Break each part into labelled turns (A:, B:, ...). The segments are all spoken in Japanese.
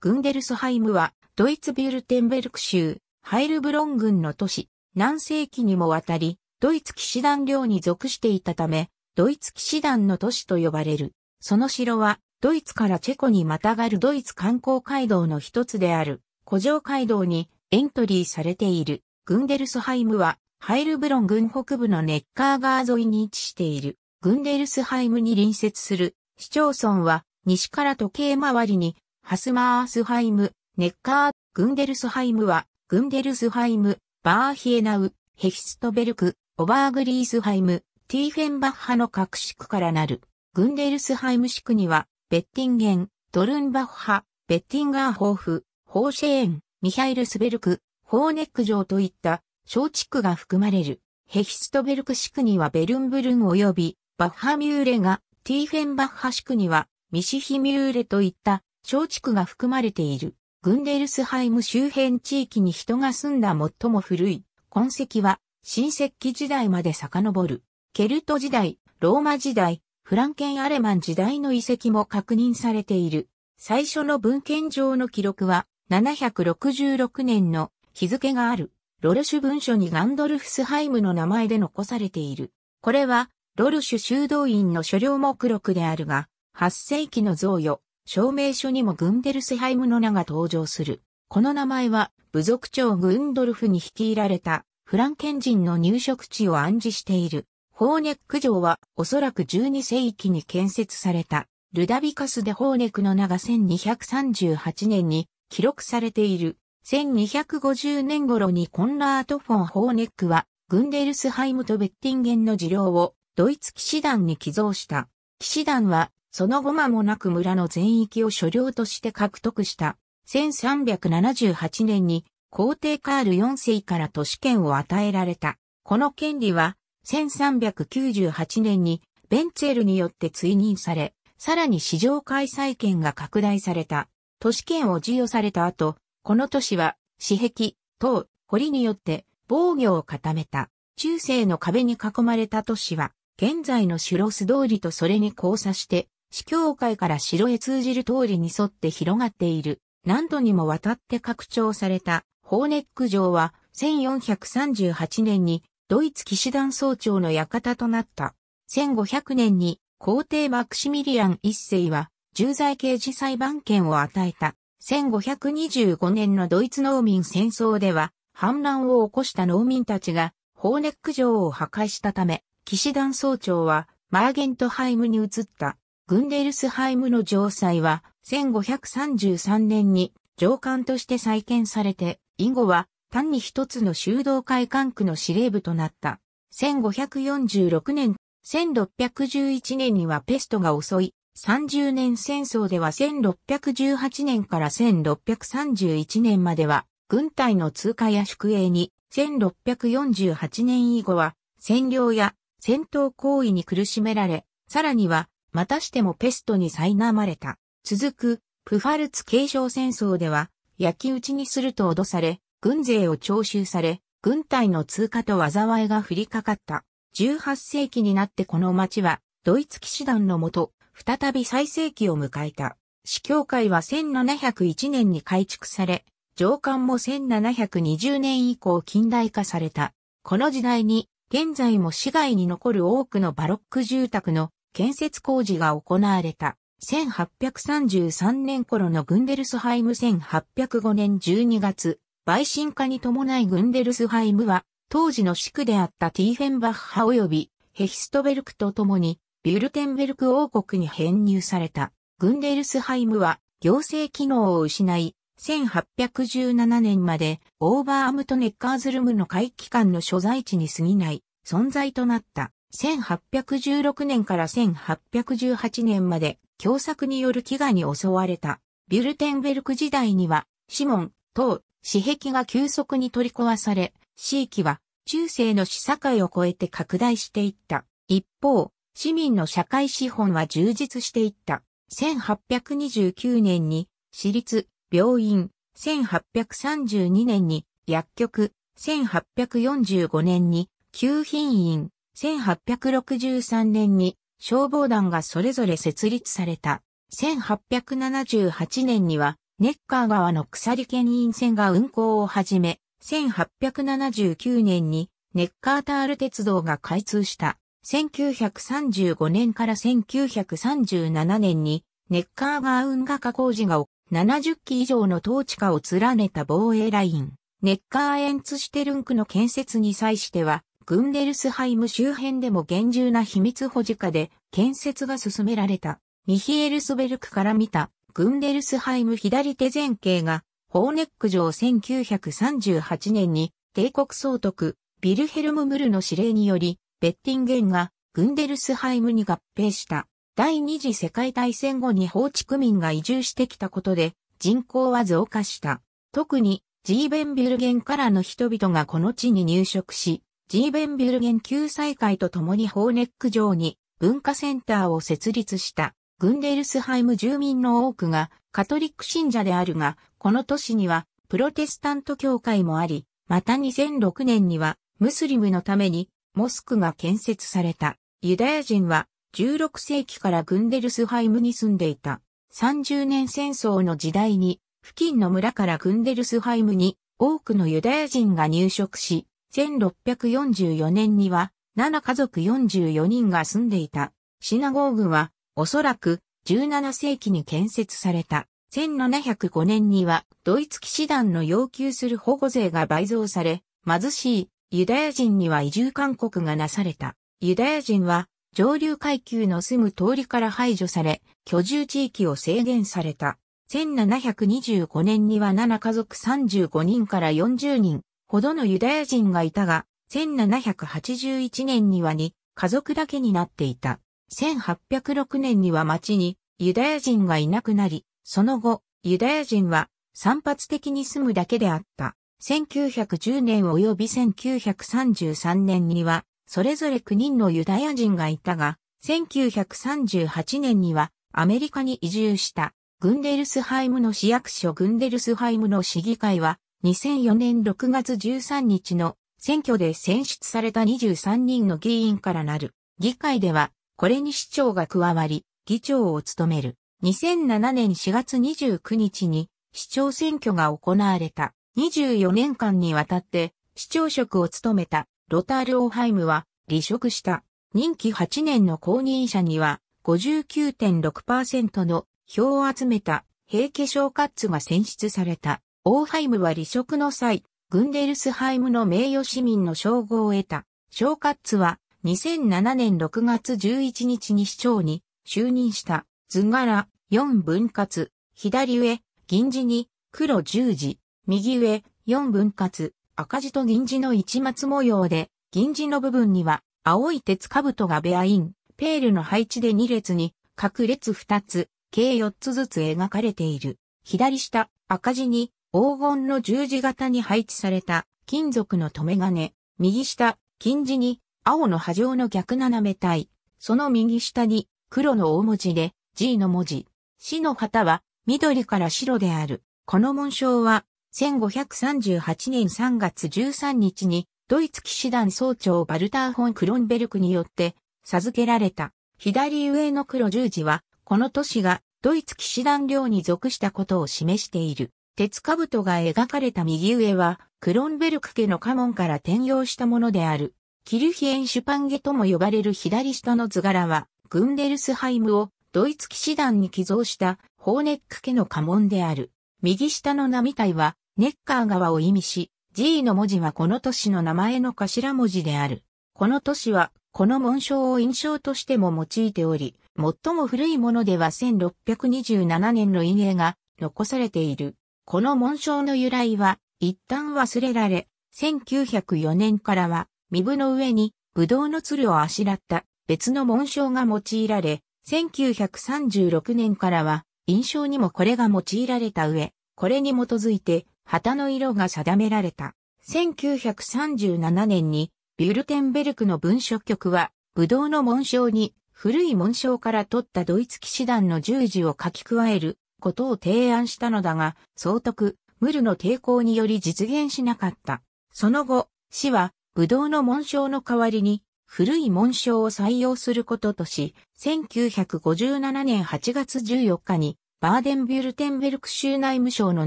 A: グンデルスハイムは、ドイツビュルテンベルク州、ハイルブロン郡の都市、何世紀にもわたり、ドイツ騎士団領に属していたため、ドイツ騎士団の都市と呼ばれる。その城は、ドイツからチェコにまたがるドイツ観光街道の一つである、古城街道にエントリーされている。グンデルスハイムは、ハイルブロン郡北部のネッカー川沿いに位置している。グンデルスハイムに隣接する市町村は、西から時計回りにハスマースハイム、ネッカー、グンデルスハイムは、グンデルスハイム、バーヒエナウ、ヘヒストベルク、オバーグリースハイム、ティーフェンバッハの各地区からなる。グンデルスハイム地区には、ベッティンゲン、ドルンバッハ、ベッティンガーホーフ、ホーシェーン、ミハイルスベルク、ホーネック城といった小地区が含まれる。ヘヒストベルク地区にはベルンブルン及びバッハミューレが、ティーフェンバッハ地区にはミシヒミューレといった小地区が含まれている、グンデルスハイム周辺地域に人が住んだ最も古い痕跡は、新石器時代まで遡る。ケルト時代、ローマ時代、フランケン・アレマン時代の遺跡も確認されている。最初の文献上の記録は、766年の日付がある、ロルシュ文書にガンドルフスハイムの名前で残されている。これは、ロルシュ修道院の所領目録であるが、8世紀の贈与、証明書にもグンデルスハイムの名が登場する。この名前は、部族長グンドルフに率いられたフランケン人の入植地を暗示している。ホーネック城はおそらく12世紀に建設された。ルダビカスでホーネックの名が1238年に記録されている。1250年頃にコンラート・フォン・ホーネックはグンデルスハイムとベッティンゲンの治療をドイツ騎士団に寄贈した。騎士団はその後間もなく村の全域を所領として獲得した。1378年に皇帝カール4世から都市権を与えられた。この権利は、1398年にベンツェルによって追認され、さらに市場開催権が拡大された。都市権を授与された後、この都市は、私壁、塔、堀によって防御を固めた。中世の壁に囲まれた都市は、現在のシュロス通りとそれに交差して、市教会から城へ通じる通りに沿って広がっている、何度にもわたって拡張された、ホーネック城は、1438年に、ドイツ騎士団総長の館となった。1500年に、皇帝マクシミリアン一世は、重罪刑事裁判権を与えた。1525年のドイツ農民戦争では、反乱を起こした農民たちが、ホーネック城を破壊したため、騎士団総長は、マーゲントハイムに移った。グンデルスハイムの城塞は1533年に城管として再建されて、以後は単に一つの修道会管区の司令部となった。1546年、1611年にはペストが襲い、30年戦争では1618年から1631年までは、軍隊の通過や宿営に、1648年以後は、占領や戦闘行為に苦しめられ、さらには、またしてもペストに苛まれた。続く、プファルツ継承戦争では、焼き討ちにすると脅され、軍勢を徴収され、軍隊の通過と災いが降りかかった。18世紀になってこの町は、ドイツ騎士団のもと、再び最盛期を迎えた。司教会は1701年に改築され、上官も1720年以降近代化された。この時代に、現在も市街に残る多くのバロック住宅の建設工事が行われた。1833年頃のグンデルスハイム1805年12月、陪審化に伴いグンデルスハイムは、当時の地区であったティーフェンバッハ及びヘヒストベルクと共に、ビュルテンベルク王国に編入された。グンデルスハイムは、行政機能を失い、1817年までオーバーアムトネッカーズルムの会期間の所在地に過ぎない存在となった。1816年から1818年まで、凶作による飢餓に襲われた。ビュルテンベルク時代には、シモン、等、私壁が急速に取り壊され、地域は中世の市境を超えて拡大していった。一方、市民の社会資本は充実していった。1829年に私立、病院、1832年に薬局、1845年に給品院、1863年に消防団がそれぞれ設立された。1878年には、ネッカー川の鎖牽引線が運行を始め、1879年にネッカータール鉄道が開通した。1935年から1937年にネッカー川運河化工事が70基以上の統治下を連ねた防衛ライン、ネッカーエンツシテルンクの建設に際しては、グンデルスハイム周辺でも厳重な秘密保持下で建設が進められた。ミヒエルスベルクから見たグンデルスハイム左手前景がホーネック城1938年に帝国総督ビルヘルム・ムルの指令によりベッティンゲンがグンデルスハイムに合併した。第二次世界大戦後に放置区民が移住してきたことで人口は増加した。特にジーベンビルゲンからの人々がこの地に入植し、ジーベンビュルゲン再済とと共にホーネック城に文化センターを設立したグンデルスハイム住民の多くがカトリック信者であるが、この都市にはプロテスタント教会もあり、また2006年にはムスリムのためにモスクが建設された。ユダヤ人は16世紀からグンデルスハイムに住んでいた。30年戦争の時代に付近の村からグンデルスハイムに多くのユダヤ人が入植し、1644年には7家族44人が住んでいたシナゴーグはおそらく17世紀に建設された。1705年にはドイツ騎士団の要求する保護税が倍増され、貧しいユダヤ人には移住勧告がなされた。ユダヤ人は上流階級の住む通りから排除され、居住地域を制限された。1725年には7家族35人から40人ほどのユダヤ人がいたが、1781年にはに家族だけになっていた。1806年には町にユダヤ人がいなくなり、その後、ユダヤ人は散発的に住むだけであった。1910年及び1933年には、それぞれ9人のユダヤ人がいたが、1938年にはアメリカに移住した。グンデルスハイムの市役所グンデルスハイムの市議会は2004年6月13日の選挙で選出された23人の議員からなる。議会では、これに市長が加わり、議長を務める。2007年4月29日に市長選挙が行われた。24年間にわたって市長職を務めたロタール・オーハイムは離職した。任期8年の後任者には59.6%の票を集めた平家小カッツが選出された。オーハイムは離職の際、グンデルスハイムの名誉市民の称号を得た。ショーカッツは2007年6月11日に市長に就任した図柄4分割、左上、銀字に黒十字、右上、4分割、赤字と銀字の一末模様で、銀字の部分には青い鉄兜がベアイン、ペールの配置で2列に、各列2つ、計4つずつ描かれている。左下、赤字に黄金の十字型に配置された金属の留め金、右下、金字に青の波状の逆斜め体、その右下に黒の大文字で G の文字、死の旗は緑から白である。この紋章は1538年3月13日にドイツ騎士団総長バルター・フォン・クロンベルクによって授けられた。左上の黒十字はこの都市がドイツ騎士団領に属したことを示している。鉄兜が描かれた右上は、クロンベルク家の家紋から転用したものである。キルヒエンシュパンゲとも呼ばれる左下の図柄は、グンデルスハイムをドイツ騎士団に寄贈したホーネック家の家紋である。右下の波体は、ネッカー川を意味し、G の文字はこの都市の名前の頭文字である。この都市は、この紋章を印象としても用いており、最も古いものでは1627年の陰影が残されている。この紋章の由来は一旦忘れられ、1904年からは、身分の上に、ぶどうの鶴をあしらった別の紋章が用いられ、1936年からは、印象にもこれが用いられた上、これに基づいて、旗の色が定められた。1937年に、ビュルテンベルクの文書局は、ぶどうの紋章に、古い紋章から取ったドイツ騎士団の十字を書き加えることを提案したのだが、総督、ムルの抵抗により実現しなかった。その後、市は、ブドウの紋章の代わりに、古い紋章を採用することとし、1957年8月14日に、バーデンビュルテンベルク州内務省の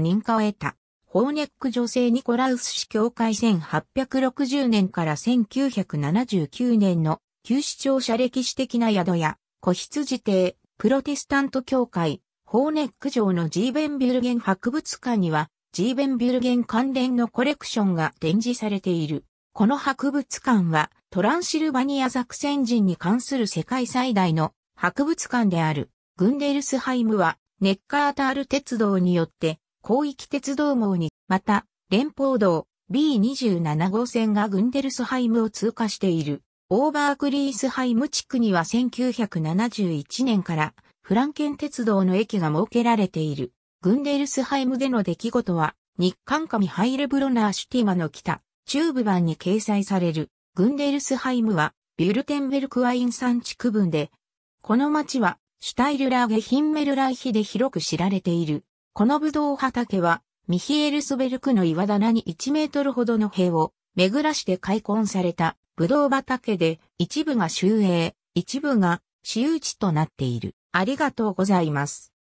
A: 認可を得た。ホーネック女性ニコラウス市教会1860年から1979年の旧市庁舎歴史的な宿や、子羊邸、プロテスタント教会、ホーネック城のジーベンビュルゲン博物館には、ジーベンビュルゲン関連のコレクションが展示されている。この博物館は、トランシルバニア作戦人に関する世界最大の博物館である。グンデルスハイムは、ネッカータール鉄道によって、広域鉄道網に、また、連邦道 B27 号線がグンデルスハイムを通過している。オーバークリースハイム地区には1971年からフランケン鉄道の駅が設けられている。グンデルスハイムでの出来事は、日刊紙ハイレブロナーシュティマの北、中部版に掲載される。グンデルスハイムは、ビュルテンベルクワイン産地区分で、この町は、シュタイルラーゲヒンメルライヒで広く知られている。このブドウ畑は、ミヒエルスベルクの岩棚に1メートルほどの塀を、巡らして開墾された、ブドウ畑で、一部が州営、一部が私有地となっている。ありがとうございます。